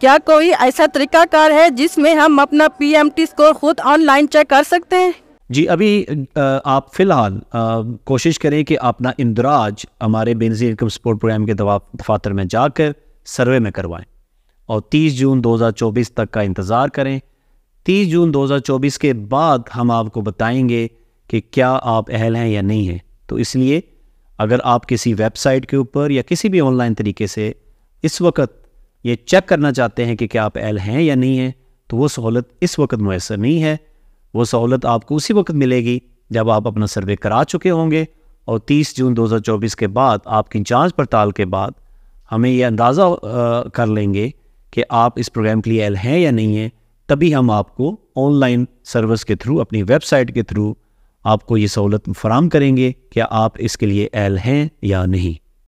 क्या कोई ऐसा तरीकाकार है जिसमें हम अपना पीएमटी स्कोर खुद ऑनलाइन चेक कर सकते हैं जी अभी आप फ़िलहाल कोशिश करें कि अपना इंदराज हमारे बेनजी इनकम सपोर्ट प्रोग्राम के दफातर में जाकर सर्वे में करवाएं और 30 जून 2024 तक का इंतज़ार करें 30 जून 2024 के बाद हम आपको बताएंगे कि क्या आप अहल हैं या नहीं हैं तो इसलिए अगर आप किसी वेबसाइट के ऊपर या किसी भी ऑनलाइन तरीके से इस वक्त ये चेक करना चाहते हैं कि क्या आप एल हैं या नहीं हैं तो वो सहूलत इस वक्त मैसर नहीं है वो सहूलत आपको उसी वक्त मिलेगी जब आप अपना सर्वे करा चुके होंगे और 30 जून 2024 के बाद आपकी जांच पड़ताल के बाद हमें यह अंदाज़ा कर लेंगे कि आप इस प्रोग्राम के लिए एल हैं या नहीं हैं तभी हम आपको ऑनलाइन सर्विस के थ्रू अपनी वेबसाइट के थ्रू आपको ये सहूलत फराम करेंगे कि आप इसके लिए एल हैं या नहीं